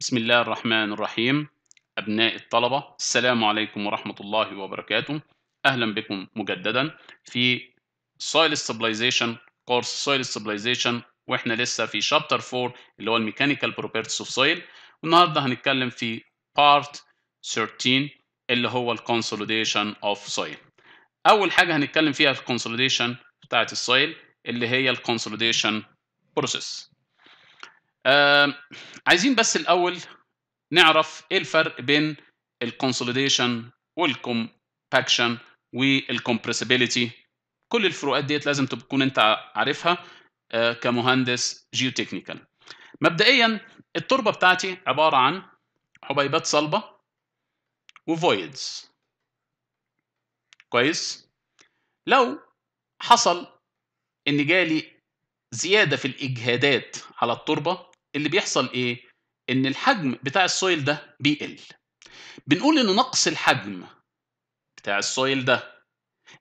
بسم الله الرحمن الرحيم أبناء الطلبة السلام عليكم ورحمة الله وبركاته أهلا بكم مجددا في Soil Stabilization كورس Soil Stabilization وإحنا لسه في شابتر 4 اللي هو الميكانيكال Properties اوف Soil والنهارده هنتكلم في بارت 13 اللي هو الكونسوليديشن اوف Soil أول حاجة هنتكلم فيها في الكونسوليديشن بتاعة الصيل اللي هي الكونسوليديشن Process آه عايزين بس الاول نعرف ايه الفرق بين الكونسوليديشن والكومباكشن والكومبريسيبيليتي كل الفروقات ديت لازم تكون انت عارفها آه كمهندس جيوتكنيكال مبدئيا التربه بتاعتي عباره عن حبيبات صلبه وفويدز كويس لو حصل ان جالي زياده في الاجهادات على التربه اللي بيحصل ايه؟ ان الحجم بتاع السويل ده بيقل بنقول ان نقص الحجم بتاع السويل ده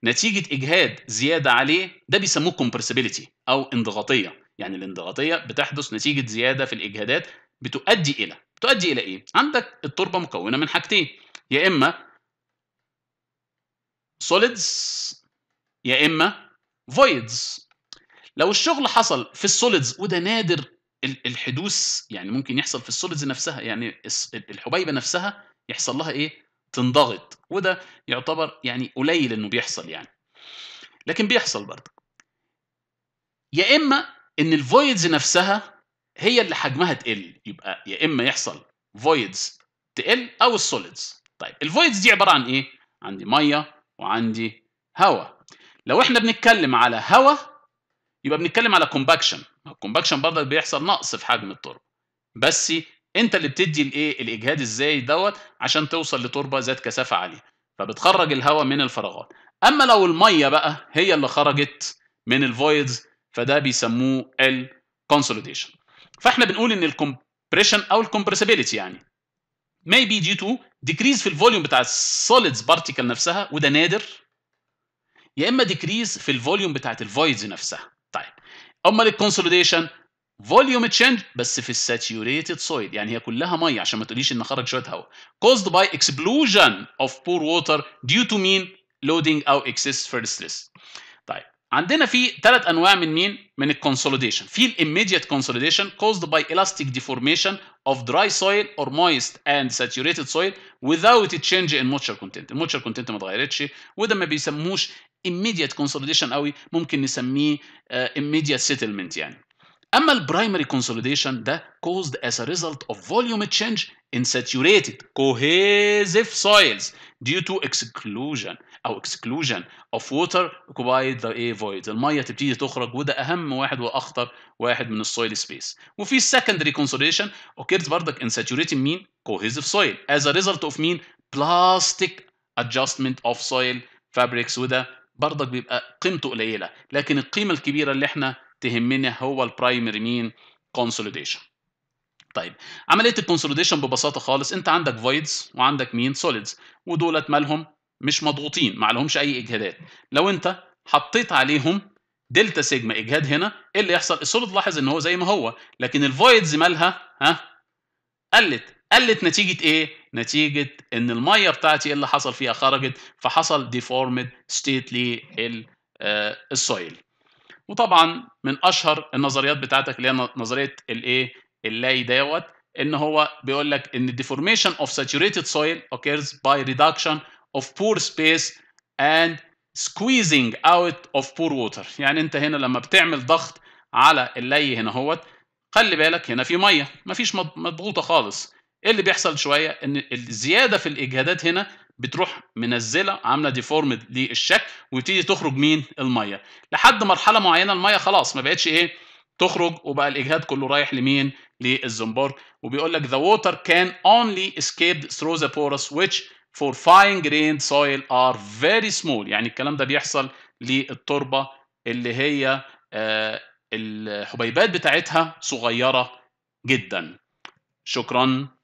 نتيجة إجهاد زيادة عليه ده بيسموه كومبرسيبيليتي أو انضغاطية يعني الانضغاطية بتحدث نتيجة زيادة في الإجهادات بتؤدي إلى بتؤدي إلى إيه؟ عندك التربة مكونة من حاجتين يا إما سوليدز يا إما فويدز لو الشغل حصل في السوليدز وده نادر الحدوث يعني ممكن يحصل في السوليدز نفسها يعني الحبيبه نفسها يحصل لها ايه تنضغط وده يعتبر يعني قليل انه بيحصل يعني لكن بيحصل برضه يا اما ان الفويدز نفسها هي اللي حجمها تقل يبقى يا اما يحصل فويدز تقل او السوليدز طيب الفويدز دي عباره عن ايه عندي ميه وعندي هواء لو احنا بنتكلم على هواء يبقى بنتكلم على كومباكشن الكومباكشن بابل بيحصل نقص في حجم التربه بس انت اللي بتدي الايه الاجهاد الزايد دوت عشان توصل لتربه ذات كثافه عاليه فبتخرج الهواء من الفراغات اما لو الميه بقى هي اللي خرجت من الفويدز فده بيسموه الكونسوليديشن فاحنا بنقول ان الكومبريشن او الكمبرسبيليتي يعني بي due to decrease في الفوليوم بتاع السوليدز بارتيكل نفسها وده نادر يا اما decrease في الفوليوم بتاعت الفويدز نفسها امال الكونسوليديشن فوليوم تشينج بس في الساتيوريتد سويل يعني هي كلها ميه عشان ما تقوليش ان خرج شويه هواء caused by explosion of poor water due to mean loading او excess first stress طيب عندنا في ثلاث انواع من مين من الكونسوليديشن في الاميديت كونسوليديشن caused by elastic deformation of dry soil or moist and saturated soil without a change in moisture content الموتشر كونتنت ما اتغيرتش وده ما بيسموش immediate consolidation قوي ممكن نسميه immediate settlement يعني اما البرايمري كونسوليديشن ده caused as a result of volume change in saturated cohesive soils due to exclusion او exclusion of water occupied the air void الميه تبتدي تخرج وده اهم واحد واخطر واحد من السويل سبيس وفي secondary consolidation occurs برضك in saturated mean cohesive soil as a result of mean plastic adjustment of soil fabrics وده برضك بيبقى قيمته قليله لكن القيمه الكبيره اللي احنا تهمنا هو البرايمري مين كونسوليديشن طيب عمليه الكونسوليديشن ببساطه خالص انت عندك فويدز وعندك مين سوليدز ودولت مالهم مش مضغوطين ما عليهمش اي اجهادات لو انت حطيت عليهم دلتا سيجما اجهاد هنا ايه اللي يحصل السوليد لاحظ ان هو زي ما هو لكن الفويدز مالها ها قلت قلت نتيجه ايه نتيجه ان الميه بتاعتي إيه اللي حصل فيها خرجت فحصل ديفورمد ستيت للسويل وطبعا من اشهر النظريات بتاعتك اللي هي نظريه الايه اللاي دوت ان هو بيقول لك ان deformation of saturated soil occurs by reduction of pore space and squeezing out of pore water يعني انت هنا لما بتعمل ضغط على اللي هنا هوت خلي بالك هنا في ميه مفيش مضغوطه خالص ايه اللي بيحصل شويه ان الزياده في الاجهادات هنا بتروح منزله عامله ديفورمد للشكل ويبتدي تخرج مين الميه لحد مرحله معينه الميه خلاص ما بقتش ايه تخرج وبقى الاجهاد كله رايح لمين للزنبرك وبيقول لك the water can only escape through the بورس which for fine grained soil are very small يعني الكلام ده بيحصل للتربه اللي هي آه، الحبيبات بتاعتها صغيره جدا شكرا